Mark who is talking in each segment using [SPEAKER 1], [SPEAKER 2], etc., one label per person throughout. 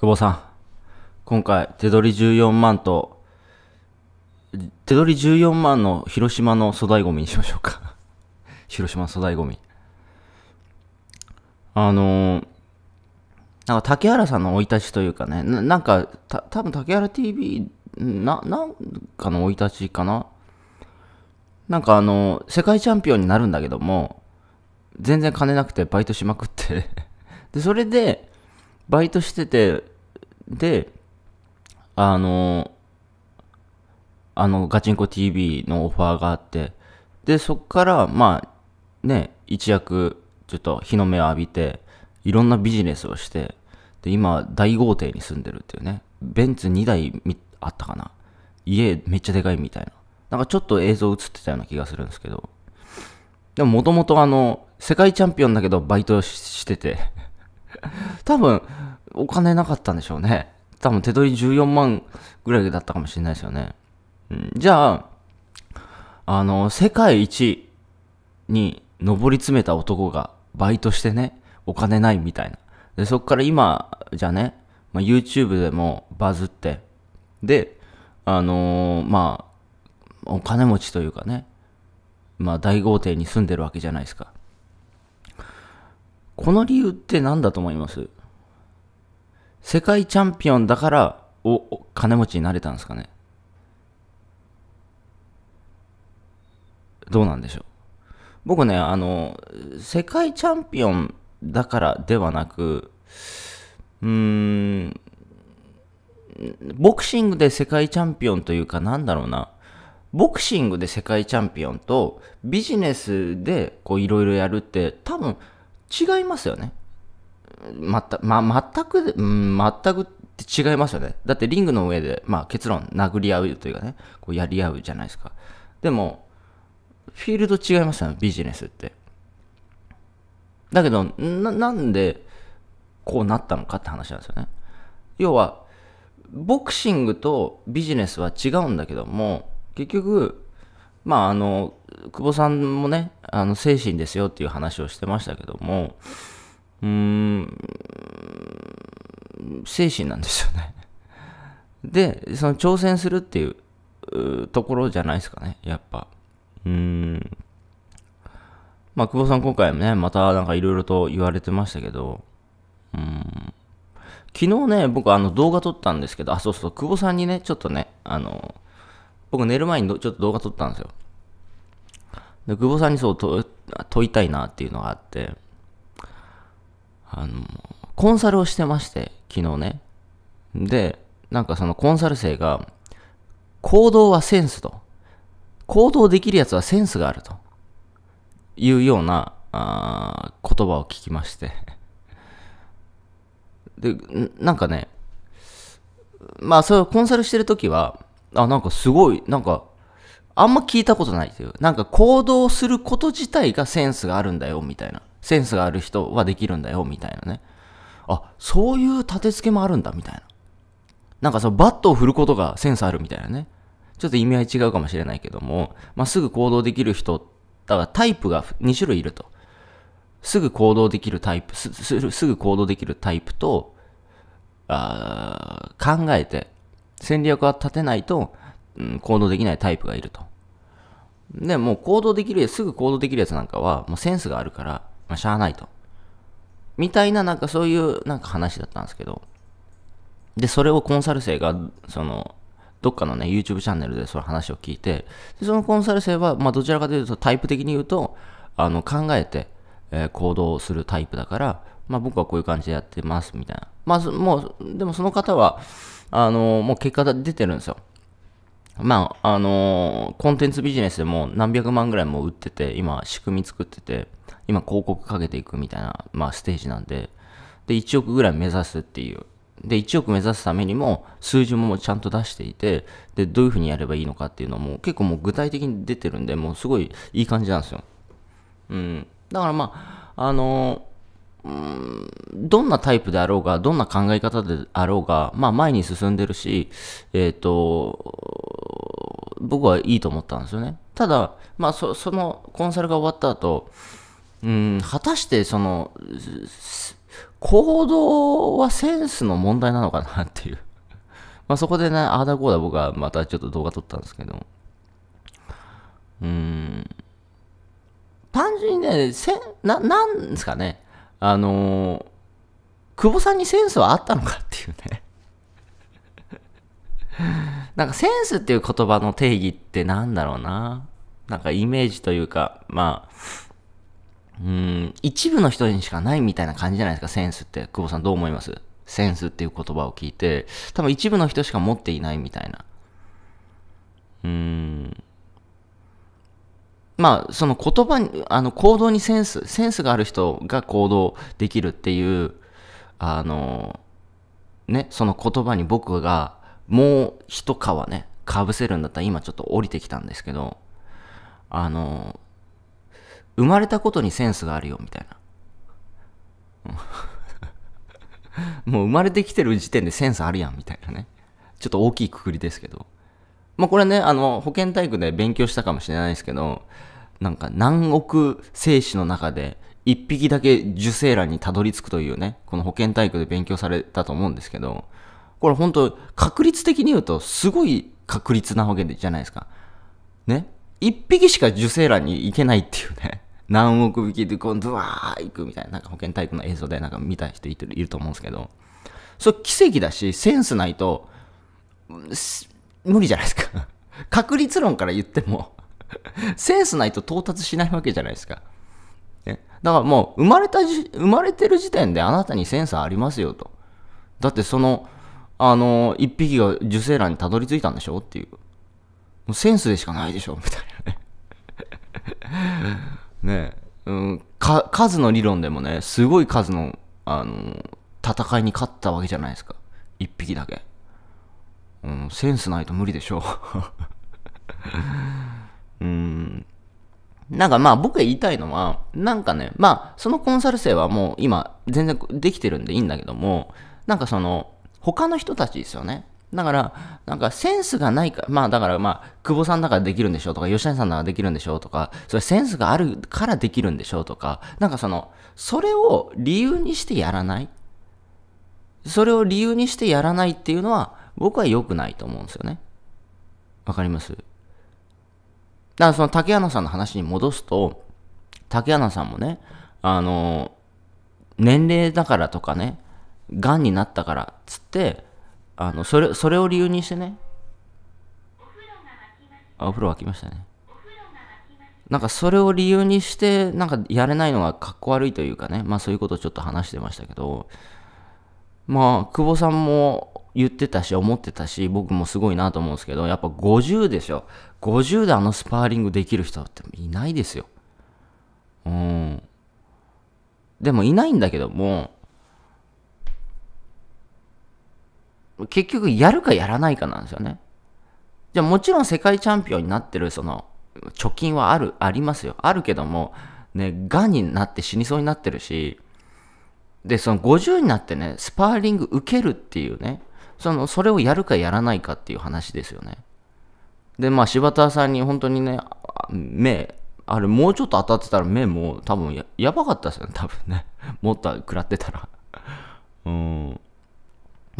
[SPEAKER 1] 久保さん、今回手取り14万と、手取り14万の広島の粗大ゴミにしましょうか 広島の粗大ゴミ。あのー、なんか竹原さんの生い立ちというかね、ななんか、た多分竹原 TV な、なんかの生い立ちかななんかあの、世界チャンピオンになるんだけども、全然金なくてバイトしまくって で、それで、バイトしてて、で、あの、あの、ガチンコ TV のオファーがあって、で、そこから、まあ、ね、一躍、ちょっと日の目を浴びて、いろんなビジネスをして、で、今、大豪邸に住んでるっていうね、ベンツ2台あったかな。家めっちゃでかいみたいな。なんかちょっと映像映ってたような気がするんですけど、でももともとあの、世界チャンピオンだけどバイトしてて多分、お金なかったんでしょうね。多分手取り14万ぐらいだったかもしれないですよね。うん、じゃあ、あの、世界一に上り詰めた男がバイトしてね、お金ないみたいな。で、そっから今、じゃあね、まあ、YouTube でもバズって、で、あのー、まあ、お金持ちというかね、まあ大豪邸に住んでるわけじゃないですか。この理由って何だと思います世界チャンピオンだからおお金持ちになれたんですかねどうなんでしょう僕ねあの世界チャンピオンだからではなくうーんボクシングで世界チャンピオンというかなんだろうなボクシングで世界チャンピオンとビジネスでこういろいろやるって多分違いますよね。また、ま、全く、うん、全くって違いますよね。だってリングの上で、まあ結論、殴り合うというかね、こうやり合うじゃないですか。でも、フィールド違いますよね、ビジネスって。だけど、な、なんで、こうなったのかって話なんですよね。要は、ボクシングとビジネスは違うんだけども、結局、まああの、久保さんもね、あの、精神ですよっていう話をしてましたけども、うーん、精神なんですよね。で、その挑戦するっていうところじゃないですかね、やっぱ。うーん。まあ、久保さん今回もね、またなんかいろいろと言われてましたけど、うん。昨日ね、僕あの動画撮ったんですけど、あ、そうそう、久保さんにね、ちょっとね、あの、僕寝る前にちょっと動画撮ったんですよ。で、久保さんにそう問いたいなっていうのがあって、あの、コンサルをしてまして、昨日ね。で、なんかそのコンサル生が、行動はセンスと。行動できるやつはセンスがあると。いうような、あ言葉を聞きまして。で、なんかね、まあ、それをコンサルしてるときは、あ、なんかすごい、なんか、あんま聞いたことないという。なんか行動すること自体がセンスがあるんだよ、みたいな。センスがある人はできるんだよ、みたいなね。あ、そういう立て付けもあるんだ、みたいな。なんかそのバットを振ることがセンスあるみたいなね。ちょっと意味合い違うかもしれないけども、まあ、すぐ行動できる人、だからタイプが2種類いると。すぐ行動できるタイプ、すすぐ行動できるタイプと、あ考えて、戦略は立てないと、うん、行動できないタイプがいると。で、もう行動できるやつ、すぐ行動できるやつなんかは、もうセンスがあるから、まあ、しゃあないと。みたいな、なんかそういう、なんか話だったんですけど。で、それをコンサル生が、その、どっかのね、YouTube チャンネルでその話を聞いて、でそのコンサル生は、まあ、どちらかというと、タイプ的に言うと、あの、考えて、えー、行動するタイプだから、まあ、僕はこういう感じでやってます、みたいな。まあ、もう、でもその方は、あのもう結果が出てるんですよ。まあ、あのー、コンテンツビジネスでも何百万ぐらいも売ってて、今、仕組み作ってて、今広告かけていくみたいな、まあ、ステージなんで、で、1億ぐらい目指すっていう。で、1億目指すためにも、数字もちゃんと出していて、で、どういうふうにやればいいのかっていうのも、結構もう具体的に出てるんで、もうすごいいい感じなんですよ。うん。だからまあ、あのうん、どんなタイプであろうが、どんな考え方であろうが、まあ前に進んでるし、えっ、ー、と、僕はいいと思ったんですよね。ただ、まあそのコンサルが終わった後、うん果たしてその行動はセンスの問題なのかなっていう まあそこでねああだこうだ僕はまたちょっと動画撮ったんですけどうん単純にねせななんですかねあの久保さんにセンスはあったのかっていうね なんかセンスっていう言葉の定義ってなんだろうななんかイメージというかまあうん、一部の人にしかないみたいな感じじゃないですか、センスって。久保さんどう思いますセンスっていう言葉を聞いて、多分一部の人しか持っていないみたいな。うーん。まあ、その言葉に、あの、行動にセンス、センスがある人が行動できるっていう、あの、ね、その言葉に僕がもう一皮ね、かぶせるんだったら今ちょっと降りてきたんですけど、あの、生まれたことにセンスがあるよみたいな もう生まれてきてる時点でセンスあるやんみたいなねちょっと大きいくくりですけどまあこれねあの保健体育で勉強したかもしれないですけどなんか何億精子の中で1匹だけ受精卵にたどり着くというねこの保健体育で勉強されたと思うんですけどこれ本当確率的に言うとすごい確率なわけじゃないですかね1匹しか受精卵に行けないっていうね何億匹でこう、ドワー行くみたいな、なんか保健体育の映像でなんか見た人いると思うんですけど、それ奇跡だし、センスないと、無理じゃないですか。確率論から言っても センスないと到達しないわけじゃないですか。ね、だからもう、生まれたじ、生まれてる時点であなたにセンスありますよと。だってその、あの、一匹が受精卵にたどり着いたんでしょっていう。もうセンスでしかないでしょみたいなねねうん、数の理論でもねすごい数のあの戦いに勝ったわけじゃないですか1匹だけ、うん、センスないと無理でしょう うんなんかまあ僕が言いたいのはなんかねまあそのコンサル生はもう今全然できてるんでいいんだけどもなんかその他の人たちですよねだから、なんかセンスがないか、まあだからまあ、久保さんだからできるんでしょうとか、吉谷さんだからできるんでしょうとか、それセンスがあるからできるんでしょうとか、なんかその、それを理由にしてやらないそれを理由にしてやらないっていうのは、僕は良くないと思うんですよね。わかりますだからその竹穴さんの話に戻すと、竹穴さんもね、あの、年齢だからとかね、癌になったからっつって、あの、それ、それを理由にしてね。あ、お風呂沸きましたね。なんかそれを理由にして、なんかやれないのがかっこ悪いというかね、まあそういうことをちょっと話してましたけど、まあ、久保さんも言ってたし、思ってたし、僕もすごいなと思うんですけど、やっぱ50でしょ。50であのスパーリングできる人っていないですよ。うん。でもいないんだけども、結局やるかやらないかなんですよね。じゃあもちろん世界チャンピオンになってるその貯金はある、ありますよ。あるけども、ね、癌になって死にそうになってるし、で、その50になってね、スパーリング受けるっていうね、その、それをやるかやらないかっていう話ですよね。で、まあ柴田さんに本当にね、目、あれもうちょっと当たってたら目も多分ややばかったですよね、多分ね。もっと食らってたら。うん。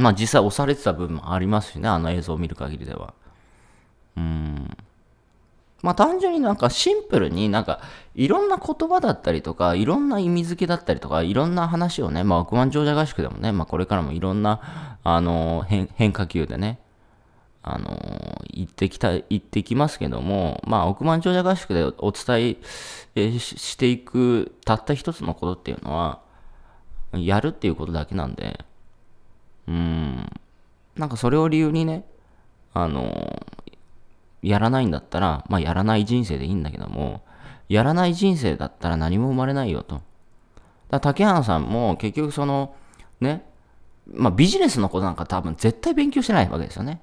[SPEAKER 1] まあ実際押されてた部分もありますしね、あの映像を見る限りでは。うん。まあ単純になんかシンプルになんかいろんな言葉だったりとか、いろんな意味付けだったりとか、いろんな話をね、まあ億万長者合宿でもね、まあこれからもいろんな、あの変化球でね、あの言ってきた、言ってきますけども、まあ億万長者合宿でお伝えしていくたった一つのことっていうのは、やるっていうことだけなんで、うん、なんかそれを理由にね、あの、やらないんだったら、まあやらない人生でいいんだけども、やらない人生だったら何も生まれないよと。だ竹原さんも結局その、ね、まあビジネスのことなんか多分絶対勉強してないわけですよね。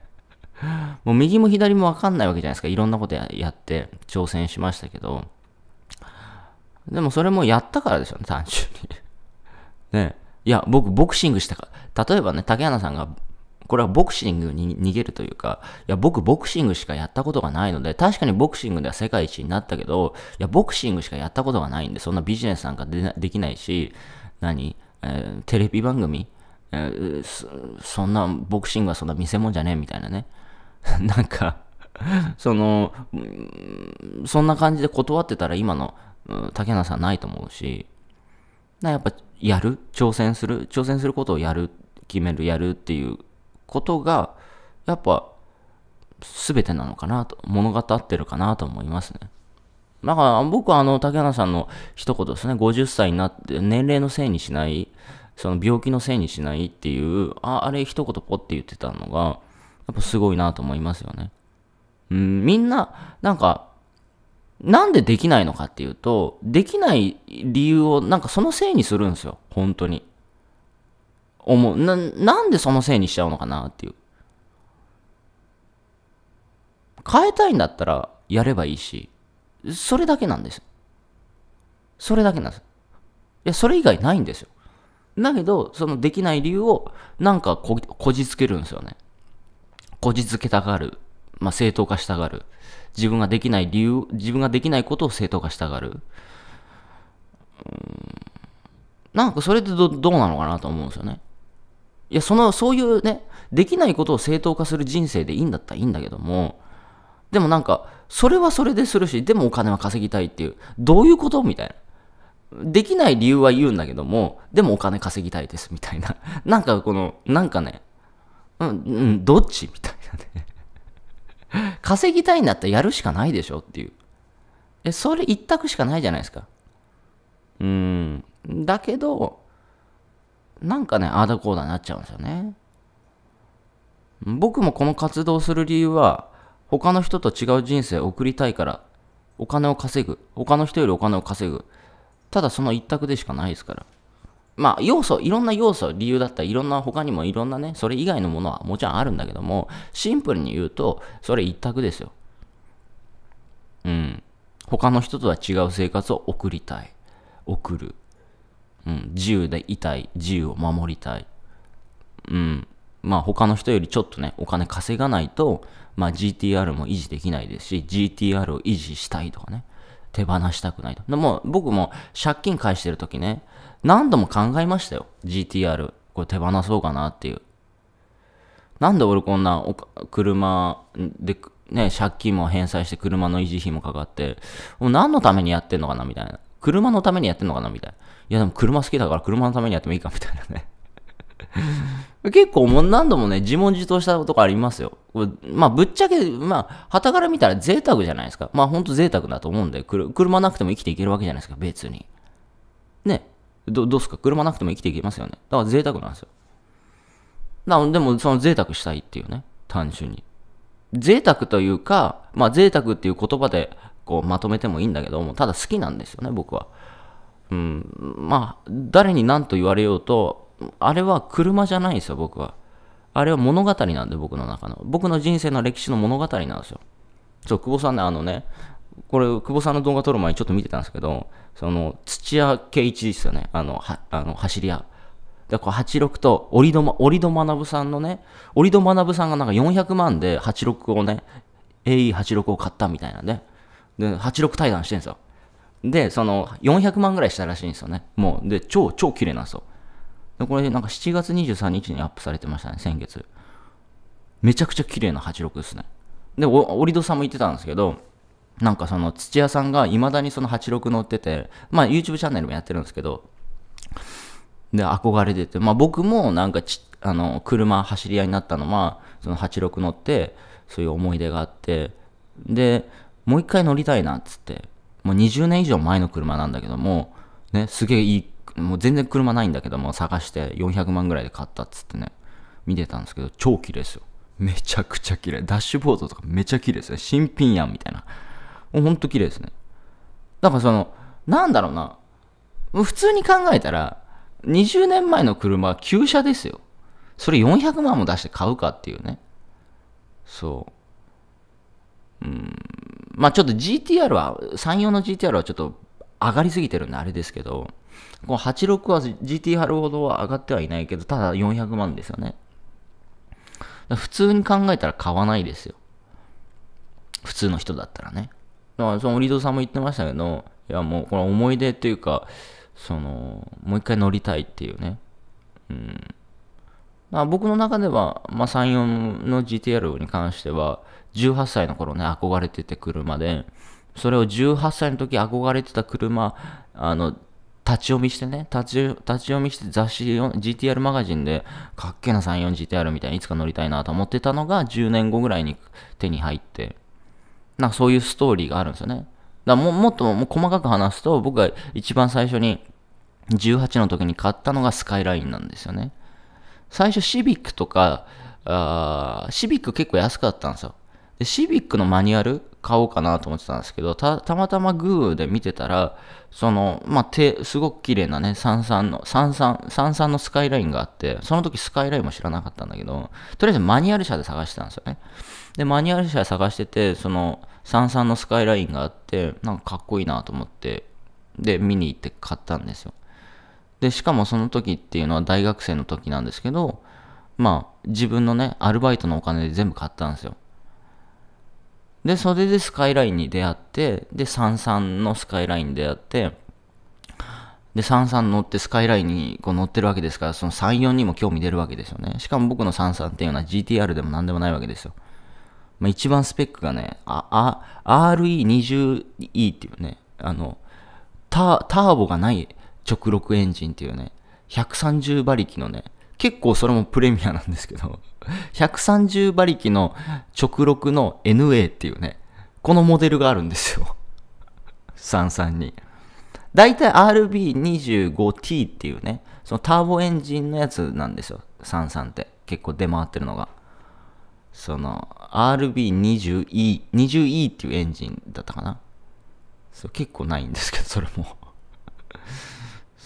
[SPEAKER 1] もう右も左もわかんないわけじゃないですか。いろんなことやって挑戦しましたけど。でもそれもやったからですよね、単純に。ね。いや、僕、ボクシングしたか、例えばね、竹原さんが、これはボクシングに逃げるというか、いや、僕、ボクシングしかやったことがないので、確かにボクシングでは世界一になったけど、いや、ボクシングしかやったことがないんで、そんなビジネスなんかでできないし、何、えー、テレビ番組、えーそ、そんな、ボクシングはそんな見せ物じゃねえみたいなね。なんかその、そんな感じで断ってたら今の、竹原さんないと思うし、やっぱやる挑戦する挑戦することをやる決めるやるっていうことがやっぱ全てなのかなと物語ってるかなと思いますねだから僕はあの竹原さんの一言ですね50歳になって年齢のせいにしないその病気のせいにしないっていうああれ一言ポッて言ってたのがやっぱすごいなと思いますよねうんみんななんかなんでできないのかっていうと、できない理由をなんかそのせいにするんですよ。本当に。思う。な、なんでそのせいにしちゃうのかなっていう。変えたいんだったらやればいいし、それだけなんです。それだけなんです。いや、それ以外ないんですよ。だけど、そのできない理由をなんかここじつけるんですよね。こじつけたがるまあ、正当化したがる。自分ができない理由、自分ができないことを正当化したがる。うんなんかそれってどどうなのかなと思うんですよね。いや、その、そういうね、できないことを正当化する人生でいいんだったらいいんだけども、でもなんか、それはそれでするし、でもお金は稼ぎたいっていう、どういうことみたいな。できない理由は言うんだけども、でもお金稼ぎたいです、みたいな。なんかこの、なんかね、うん、うん、どっちみたいなね。稼ぎたいんだったらやるしかないでしょっていう。え、それ一択しかないじゃないですか。うん。だけど、なんかね、あドだこダだになっちゃうんですよね。僕もこの活動する理由は、他の人と違う人生を送りたいから、お金を稼ぐ。他の人よりお金を稼ぐ。ただその一択でしかないですから。まあ、要素、いろんな要素、理由だったらいろんな他にもいろんなね、それ以外のものはもちろんあるんだけども、シンプルに言うと、それ一択ですよ。うん。他の人とは違う生活を送りたい。送る。うん。自由でいたい。自由を守りたい。うん。まあ他の人よりちょっとね、お金稼がないと、まあ GTR も維持できないですし、GTR を維持したいとかね。手放したくないと。でも僕も借金返してる時ね、何度も考えましたよ。GTR。これ手放そうかなっていう。なんで俺こんな車で、ね、借金も返済して車の維持費もかかって、もう何のためにやってんのかなみたいな。車のためにやってんのかなみたいな。いやでも車好きだから車のためにやってもいいかみたいなね結構もう何度もね、自問自答したことがありますよ。まあ、ぶっちゃけ、まあ、たから見たら贅沢じゃないですか。まあ、ほんと贅沢だと思うんで、車なくても生きていけるわけじゃないですか、別に。ね。ど、どうすか車なくても生きていけますよね。だから贅沢なんですよ。なでも、その贅沢したいっていうね、単純に。贅沢というか、まあ、贅沢っていう言葉で、こう、まとめてもいいんだけども、ただ好きなんですよね、僕は。うん、まあ、誰に何と言われようと、あれは車じゃないんですよ、僕は。あれは物語なんで、僕の中の。僕の人生の歴史の物語なんですよ。そう、久保さんね、あのね、これ、久保さんの動画撮る前にちょっと見てたんですけど、その、土屋圭一ですよね、あの、はあの走り屋。で、こら86と折戸、折戸学さんのね、折戸学さんがなんか400万で86をね、AE86 を買ったみたいなんで、で、86対談してるんですよ。で、その、400万ぐらいしたらしいんですよね。もう、で、超、超綺麗なんですよ。でこれなんか7月23日にアップされてましたね、先月。めちゃくちゃ綺麗な86ですね。で、折戸さんも言ってたんですけど、なんかその土屋さんが未だにその86乗ってて、まあ YouTube チャンネルもやってるんですけど、で、憧れてて、まあ僕もなんかち、あの、車走り屋になったのは、その86乗って、そういう思い出があって、で、もう一回乗りたいなっつって、もう20年以上前の車なんだけども、ね、すげえいいもう全然車ないんだけども、探して400万ぐらいで買ったっつってね、見てたんですけど、超綺麗ですよ。めちゃくちゃ綺麗。ダッシュボードとかめちゃ綺麗ですね。新品やんみたいな。もうほんと綺麗ですね。だからその、なんだろうな。普通に考えたら、20年前の車は旧車ですよ。それ400万も出して買うかっていうね。そう。うん。まあちょっと GTR は、山陽の GTR はちょっと上がりすぎてるんであれですけど、この86は GT 貼るほどは上がってはいないけど、ただ400万ですよね。普通に考えたら買わないですよ。普通の人だったらね。だから、そのオリドさんも言ってましたけど、いやもうこの思い出というか、その、もう一回乗りたいっていうね。うん。まあ、僕の中では、まあ、34の GTR に関しては、18歳の頃ね、憧れてて車で、それを18歳の時憧れてた車、あの、立ち読みしてね、立ち立ち読みして雑誌、GTR マガジンで、かっけえな 34GTR みたいにいつか乗りたいなと思ってたのが10年後ぐらいに手に入って、なんかそういうストーリーがあるんですよね。だももっとも細かく話すと、僕が一番最初に18の時に買ったのがスカイラインなんですよね。最初シビックとか、あシビック結構安かったんですよ。で、シビックのマニュアル買おうかなと思ってたんですけど、た、たまたまグーで見てたら、その、まあ、手、すごく綺麗なね、33の、33、33のスカイラインがあって、その時スカイラインも知らなかったんだけど、とりあえずマニュアル車で探してたんですよね。で、マニュアル車探してて、その、33のスカイラインがあって、なんかかっこいいなと思って、で、見に行って買ったんですよ。で、しかもその時っていうのは大学生の時なんですけど、まあ、自分のね、アルバイトのお金で全部買ったんですよ。で、それでスカイラインに出会って、で、33のスカイラインに出会って、で、33乗ってスカイラインにこう乗ってるわけですから、その34にも興味出るわけですよね。しかも僕の33っていうのは GTR でも何でもないわけですよ。まあ、一番スペックがね、あ、あ、RE20E っていうね、あの、タターボがない直6エンジンっていうね、130馬力のね、結構それもプレミアなんですけど、130馬力の直録の NA っていうね、このモデルがあるんですよ。33に。だいたい RB25T っていうね、そのターボエンジンのやつなんですよ。33って。結構出回ってるのが。その RB20E、20E っていうエンジンだったかな。そう結構ないんですけど、それも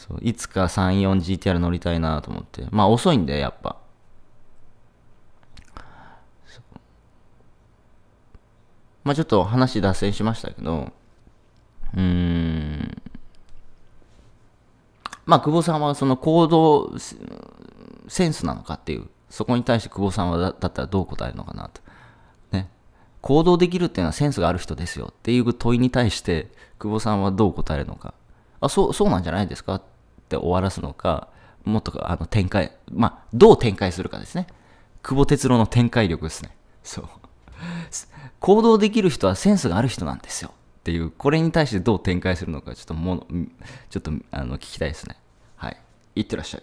[SPEAKER 1] そういつか 34GTR 乗りたいなと思ってまあ遅いんでやっぱまあちょっと話脱線しましたけどうーんまあ久保さんはその行動センスなのかっていうそこに対して久保さんはだったらどう答えるのかなとね行動できるっていうのはセンスがある人ですよっていう問いに対して久保さんはどう答えるのかあそうそうなんじゃないですかて終わらすのか、もっとあの展開、まあ、どう展開するかですね。久保哲郎の展開力ですね。そう。行動できる人はセンスがある人なんですよ。っていう、これに対してどう展開するのか、ちょっともの、ちょっと、あの、聞きたいですね。はい。いってらっしゃい。